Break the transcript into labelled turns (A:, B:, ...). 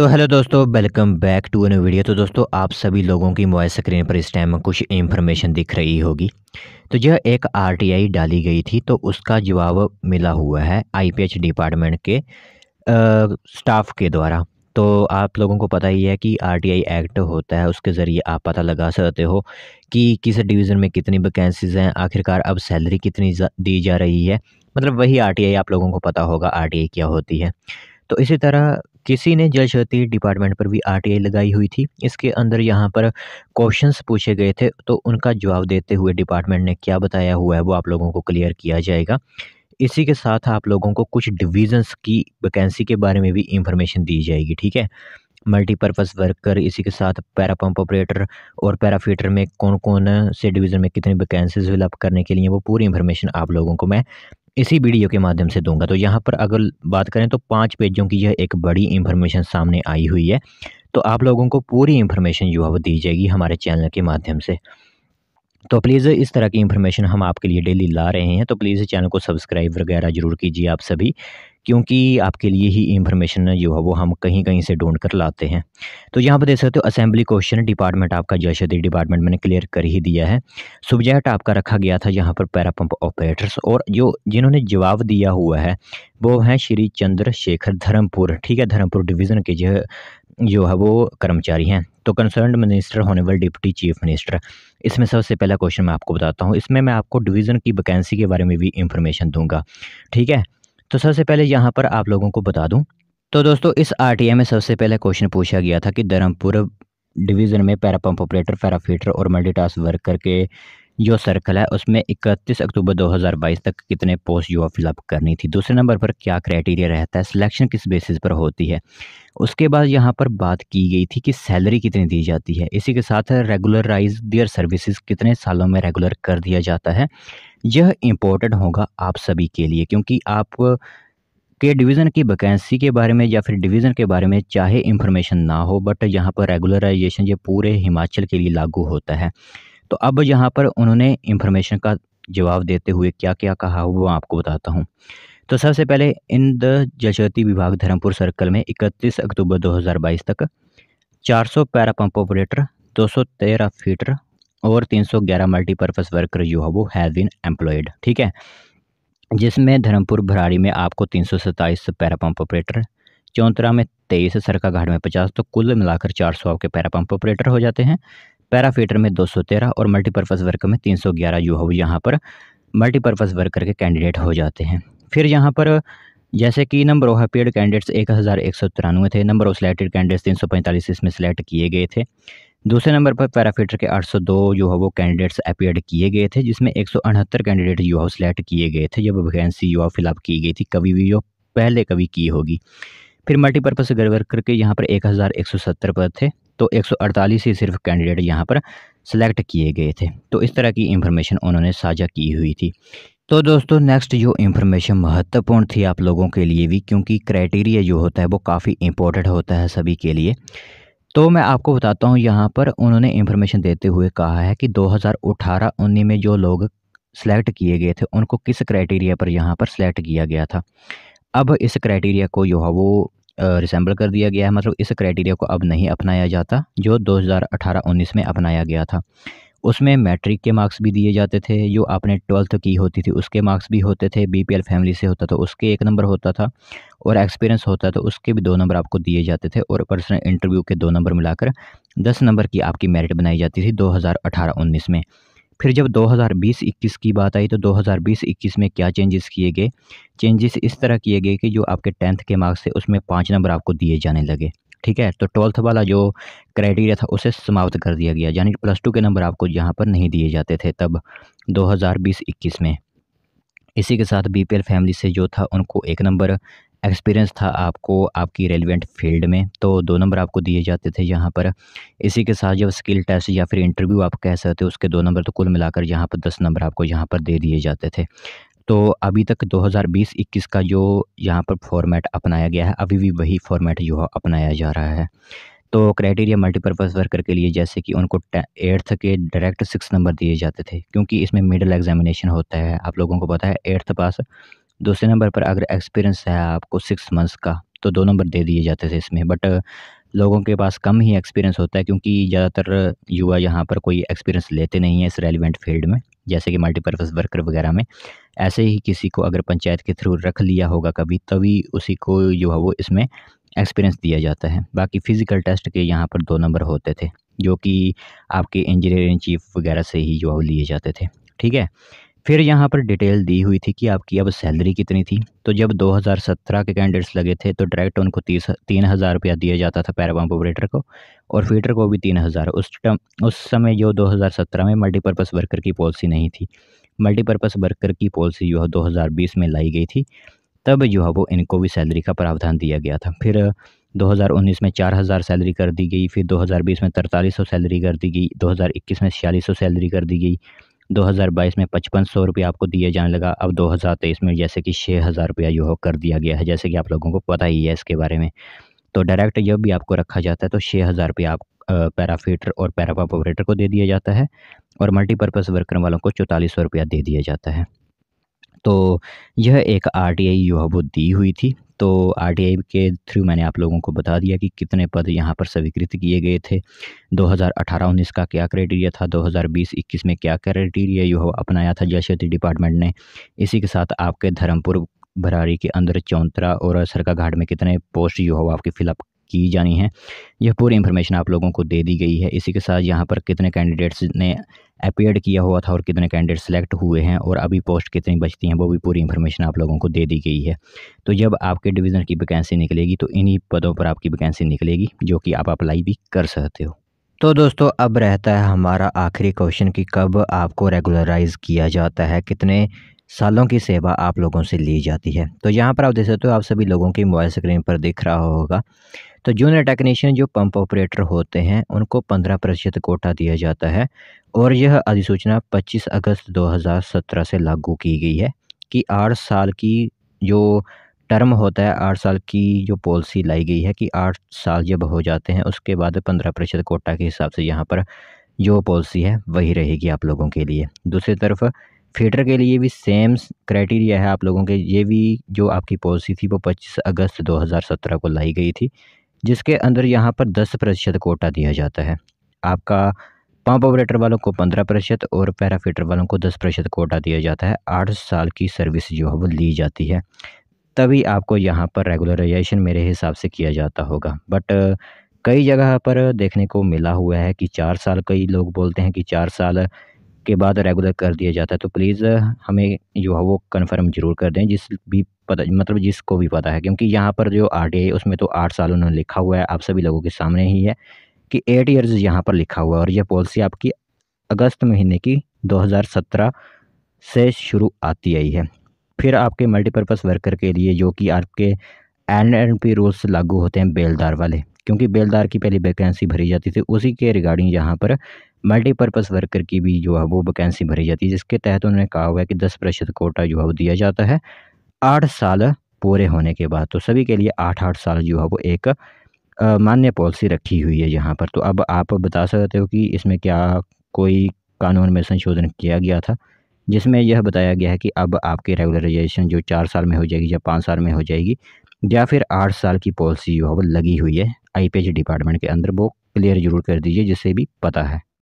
A: तो हेलो दोस्तों welcome back to an video तो दोस्तों आप सभी लोगों की मोबाइल स्क्रीन पर इस टाइम कुछ इन्फॉर्मेशन दिख रही होगी तो यह एक आरटीआई डाली गई थी तो उसका जवाब मिला हुआ है आईपीएच डिपार्टमेंट के स्टाफ के द्वारा तो आप लोगों को पता ही है कि आरटीआई एक्ट होता है उसके ज़रिए आप पता लगा सकते हो कि किस डिवीज़न में कितनी वैकेंसीज़ हैं आखिरकार अब सैलरी कितनी दी जा रही है मतलब वही आर आप लोगों को पता होगा आर क्या होती है तो इसी तरह किसी ने जल शक्ति डिपार्टमेंट पर भी आरटीआई लगाई हुई थी इसके अंदर यहाँ पर क्वेश्चंस पूछे गए थे तो उनका जवाब देते हुए डिपार्टमेंट ने क्या बताया हुआ है वो आप लोगों को क्लियर किया जाएगा इसी के साथ आप लोगों को कुछ डिविजन्स की वैकेंसी के बारे में भी इंफॉर्मेशन दी जाएगी ठीक है मल्टीपर्पज़ वर्कर इसी के साथ पैरा ऑपरेटर और पैराफीटर में कौन कौन से डिवीज़न में कितनी वैकेंसीज फिलअप करने के लिए वो पूरी इन्फॉर्मेशन आप लोगों को मैं इसी वीडियो के माध्यम से दूंगा तो यहाँ पर अगर बात करें तो पाँच पेजों की यह एक बड़ी इन्फॉर्मेशन सामने आई हुई है तो आप लोगों को पूरी इन्फॉर्मेशन जो है वो दी जाएगी हमारे चैनल के माध्यम से तो प्लीज़ इस तरह की इन्फॉर्मेशन हम आपके लिए डेली ला रहे हैं तो प्लीज़ चैनल को सब्सक्राइब वगैरह जरूर कीजिए आप सभी क्योंकि आपके लिए ही इंफॉर्मेशन जो है वो हम कहीं कहीं से ढूंढ कर लाते हैं तो यहाँ पर देख सकते हो असेंबली क्वेश्चन डिपार्टमेंट आपका जयशदी डिपार्टमेंट मैंने क्लियर कर ही दिया है सब्जेक्ट आपका रखा गया था यहाँ पर पैरापम्प ऑपरेटर्स और जो जिन्होंने जवाब दिया हुआ है वो हैं श्री चंद्रशेखर धर्मपुर ठीक है धर्मपुर डिवीज़न के जो जो है वो कर्मचारी हैं तो कंसर्न मिनिस्टर होने वाले डिप्टी चीफ मिनिस्टर इसमें सबसे पहला क्वेश्चन मैं आपको बताता हूँ इसमें मैं आपको डिवीज़न की वैकेंसी के बारे में भी इंफॉर्मेशन दूंगा ठीक है तो सबसे पहले यहाँ पर आप लोगों को बता दूँ तो दोस्तों इस आर में सबसे पहले क्वेश्चन पूछा गया था कि धर्मपुर डिवीज़न में पैरा पंप ऑपरेटर पैराफीटर और मल्टीटास्क वर्कर के जो सर्कल है उसमें इकतीस अक्टूबर 2022 तक कितने पोस्ट जो फिलअप करनी थी दूसरे नंबर पर क्या क्राइटेरिया रहता है सिलेक्शन किस बेसिस पर होती है उसके बाद यहाँ पर बात की गई थी कि सैलरी कितनी दी जाती है इसी के साथ रेगुलराइज दियर सर्विसेज कितने सालों में रेगुलर कर दिया जाता है यह इम्पोर्टेंट होगा आप सभी के लिए क्योंकि आप के डिवीज़न की वैकेंसी के बारे में या फिर डिवीज़न के बारे में चाहे इंफॉर्मेशन ना हो बट यहाँ पर रेगुलराइजेशन ये पूरे हिमाचल के लिए लागू होता है तो अब यहाँ पर उन्होंने इंफॉर्मेशन का जवाब देते हुए क्या क्या कहा वो आपको बताता हूँ तो सबसे पहले इन द जलशक्ति विभाग धर्मपुर सर्कल में 31 अक्टूबर 2022 तक 400 पैरा पंप ऑपरेटर दो सौ फीटर और 311 मल्टीपर्पज़ वर्कर जो है वो हैज़ बीन एम्प्लॉयड ठीक है जिसमें धर्मपुर भराड़ी में आपको तीन सौ सत्ताईस पैरा पंप ऑपरेटर चौंतरा में तेईस सरका घाट में पचास तो कुल मिलाकर चार सौ आपके पैरा पंप ऑपरेटर हो जाते हैं पैराफीटर में 213 और मल्टीपर्पज़ वर्कर में 311 जो है यहाँ पर मल्टीपर्पज़ वर्कर के कैंडिडेट हो जाते हैं फिर यहाँ पर जैसे कि नंबर ऑफ अपेयर्ड कैंडिडेट्स एक हज़ार एक सौ तिरानवे थे नंबर ऑफ सिलेक्टेड कैंडिडेट्स तीन सौ पैंतालीस इसमें सेलेक्ट किए गए थे दूसरे नंबर पर पैराफीटर के आठ सौ जो है वो कैंडिडेट्स अपेयर किए गए थे जिसमें एक सौ अठहत्तर कैंडिडेट जो है सेलेक्ट किए गए थे जब वैकेंसी जो है फिलअप की गई थी कभी भी जो पहले कभी की होगी फिर मल्टीपर्पज़ वर्कर के यहाँ पर एक हज़ार एक सौ सत्तर पर थे तो 148 ही सिर्फ कैंडिडेट यहाँ पर सेलेक्ट किए गए थे तो इस तरह की इन्फॉर्मेशन उन्होंने साझा की हुई थी तो दोस्तों नेक्स्ट जो इन्फॉर्मेशन महत्वपूर्ण थी आप लोगों के लिए भी क्योंकि क्राइटेरिया जो होता है वो काफ़ी इम्पोर्टेंट होता है सभी के लिए तो मैं आपको बताता हूँ यहाँ पर उन्होंने इन्फॉर्मेशन देते हुए कहा है कि 2018-19 में जो लोग सिलेक्ट किए गए थे उनको किस क्राइटेरिया पर यहाँ पर सेलेक्ट किया गया था अब इस क्राइटेरिया को जो है वो रिसेंबल कर दिया गया है मतलब इस क्राइटेरिया को अब नहीं अपनाया जाता जो 2018-19 में अपनाया गया था उसमें मैट्रिक के मार्क्स भी दिए जाते थे जो आपने ट्वेल्थ की होती थी उसके मार्क्स भी होते थे बीपीएल फैमिली से होता था उसके एक नंबर होता था और एक्सपीरियंस होता था उसके भी दो नंबर आपको दिए जाते थे और पर्सनल इंटरव्यू के दो नंबर मिलाकर दस नंबर की आपकी मेरिट बनाई जाती थी दो हज़ार में फिर जब 2020-21 की बात आई तो 2020-21 में क्या चेंजेस किए गए चेंजेस इस तरह किए गए कि जो आपके टेंथ के मार्क्स थे उसमें पाँच नंबर आपको दिए जाने लगे ठीक है तो ट्वेल्थ वाला जो क्राइटेरिया था उसे समाप्त कर दिया गया यानी प्लस टू के नंबर आपको यहाँ पर नहीं दिए जाते थे तब 2020-21 में इसी के साथ बीपीएल फैमिली से जो था उनको एक नंबर एक्सपीरियंस था आपको आपकी रेलिवेंट फील्ड में तो दो नंबर आपको दिए जाते थे यहाँ पर इसी के साथ जब स्किल टेस्ट या फिर इंटरव्यू आप कह सकते हो उसके दो नंबर तो कुल मिलाकर यहाँ पर दस नंबर आपको यहाँ पर दे दिए जाते थे तो अभी तक 2020-21 का जो यहाँ पर फॉर्मेट अपनाया गया है अभी भी वही फॉर्मेट जो है अपनाया जा रहा है तो क्राइटेरिया मल्टीपर्पज़ वर्कर के लिए जैसे कि उनको एट्थ के डायरेक्ट सिक्स नंबर दिए जाते थे क्योंकि इसमें मिडल एग्जामिनेशन होता है आप लोगों को पता है एट्थ पास दूसरे नंबर पर अगर एक्सपीरियंस है आपको सिक्स मंथ्स का तो दो नंबर दे दिए जाते थे इसमें बट लोगों के पास कम ही एक्सपीरियंस होता है क्योंकि ज़्यादातर युवा यहाँ पर कोई एक्सपीरियंस लेते नहीं है इस रेलिवेंट फील्ड में जैसे कि मल्टीपर्पज़ वर्कर वगैरह में ऐसे ही किसी को अगर पंचायत के थ्रू रख लिया होगा कभी तभी उसी को जो है वो इसमें एक्सपीरियंस दिया जाता है बाकी फ़िज़िकल टेस्ट के यहाँ पर दो नंबर होते थे जो कि आपके इंजीनियर इन चीफ वगैरह से ही जो लिए जाते थे ठीक है फिर यहाँ पर डिटेल दी हुई थी कि आपकी अब सैलरी कितनी थी तो जब 2017 के कैंडिडेट्स लगे थे तो डायरेक्ट उनको तीस तीन हज़ार रुपया दिया जाता था पैरापम्प ऑपरेटर को और फीटर को भी तीन हज़ार उस टम उस समय जो 2017 में मल्टीपर्पज़ वर्कर की पॉलिसी नहीं थी मल्टीपर्पज़ वर्कर की पॉलिसी जो है दो में लाई गई थी तब जो है वो इनको भी सैलरी का प्रावधान दिया गया था फिर 2019 में 4000 सैलरी कर दी गई फिर 2020 में तरतालीस सैलरी कर दी गई 2021 में छियालीस सैलरी कर दी गई 2022 में पचपन सौ रुपये आपको दिए जाने लगा अब 2023 में जैसे कि छः हज़ार रुपया जो हो कर दिया गया है जैसे कि आप लोगों को पता ही है इसके बारे में तो डायरेक्ट जब भी आपको रखा जाता है तो छः हज़ार रुपया आप पैराफीटर और पैरापाप ऑपरेटर को दे दिया जाता है और मल्टीपर्पज़ वर्कर वालों को चौंतालीस सौ रुपया दे दिया जाता है तो यह एक आर टी आई दी हुई थी तो आर के थ्रू मैंने आप लोगों को बता दिया कि कितने पद यहाँ पर स्वीकृत किए गए थे 2018-19 का क्या क्राइटेरिया था 2020-21 में क्या क्राइटेरिया यू अपनाया था जल शक्ति डिपार्टमेंट ने इसी के साथ आपके धर्मपुर भरारी के अंदर चौंतरा और सरका घाट में कितने पोस्ट जो हो आपके फिलअप की जानी है यह पूरी इन्फॉर्मेशन आप लोगों को दे दी गई है इसी के साथ यहाँ पर कितने कैंडिडेट्स ने अपेयर किया हुआ था और कितने कैंडिडेट सेलेक्ट हुए हैं और अभी पोस्ट कितनी बचती हैं वो भी पूरी इन्फॉर्मेशन आप लोगों को दे दी गई है तो जब आपके डिवीज़न की वैकेंसी निकलेगी तो इन्हीं पदों पर आपकी वैकेंसी निकलेगी जो कि आप अप्लाई भी कर सकते हो तो दोस्तों अब रहता है हमारा आखिरी क्वेश्चन कि कब आपको रेगुलराइज किया जाता है कितने सालों की सेवा आप लोगों से ली जाती है तो यहाँ पर आप देख सकते हो आप सभी लोगों की मोबाइल स्क्रीन पर दिख रहा होगा तो जूनियर टेक्नीशियन जो पंप ऑपरेटर होते हैं उनको पंद्रह प्रतिशत कोटा दिया जाता है और यह अधिसूचना 25 अगस्त 2017 से लागू की गई है कि आठ साल की जो टर्म होता है आठ साल की जो पॉलिसी लाई गई है कि आठ साल जब हो जाते हैं उसके बाद पंद्रह प्रतिशत कोटा के हिसाब से यहाँ पर जो पॉलिसी है वही रहेगी आप लोगों के लिए दूसरी तरफ फीडर के लिए भी सेम क्राइटेरिया है आप लोगों के ये भी जो आपकी पॉलिसी थी वो 25 अगस्त 2017 को लाई गई थी जिसके अंदर यहाँ पर 10 प्रतिशत कोटा दिया जाता है आपका पंप ऑपरेटर वालों को 15 प्रतिशत और पैराफीटर वालों को 10 प्रतिशत कोटा दिया जाता है आठ साल की सर्विस जो है वो ली जाती है तभी आपको यहाँ पर रेगुलराइजेशन मेरे हिसाब से किया जाता होगा बट कई जगह पर देखने को मिला हुआ है कि चार साल कई लोग बोलते हैं कि चार साल के बाद रेगुलर कर दिया जाता है तो प्लीज़ हमें जो है वो कन्फर्म ज़रूर कर दें जिस भी पता मतलब जिसको भी पता है क्योंकि यहाँ पर जो आर टी आई उसमें तो आठ साल उन्होंने लिखा हुआ है आप सभी लोगों के सामने ही है कि एट ईयर्स यहाँ पर लिखा हुआ है और यह पॉलिसी आपकी अगस्त महीने की 2017 से शुरू आती आई है फिर आपके मल्टीपर्पज़ वर्कर के लिए जो कि आपके एन एन पी रूल्स लागू होते हैं बेलदार वाले क्योंकि बेलदार की पहली वैकेंसी भरी जाती थी उसी के रिगार्डिंग यहाँ पर मल्टीपर्पज़ वर्कर की भी जो है वो वैकेंसी भरी जाती है जिसके तहत उन्होंने कहा हुआ है कि दस प्रतिशत कोटा जो है वो दिया जाता है आठ साल पूरे होने के बाद तो सभी के लिए आठ आठ साल जो है वो एक मान्य पॉलिसी रखी हुई है यहाँ पर तो अब आप बता सकते हो कि इसमें क्या कोई कानून में संशोधन किया गया था जिसमें यह बताया गया है कि अब आपकी रेगुलराइजेशन जो चार साल में हो जाएगी या पाँच साल में हो जाएगी या फिर आठ साल की पॉलिसी जो है वो लगी हुई है आई डिपार्टमेंट के अंदर वो क्लियर जरूर कर दीजिए जिससे भी पता है